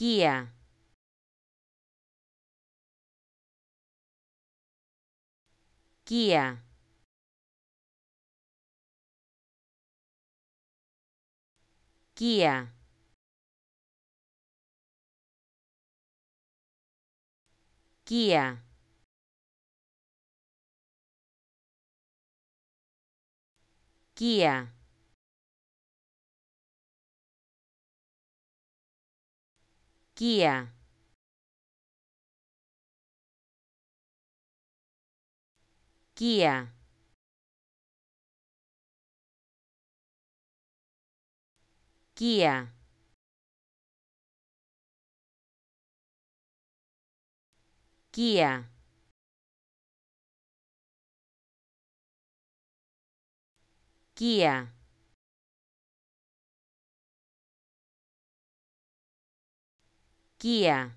Kia. Kia. Kia. Kia. Kia. Kia. Kia. Kia. Kia. Kia. Kia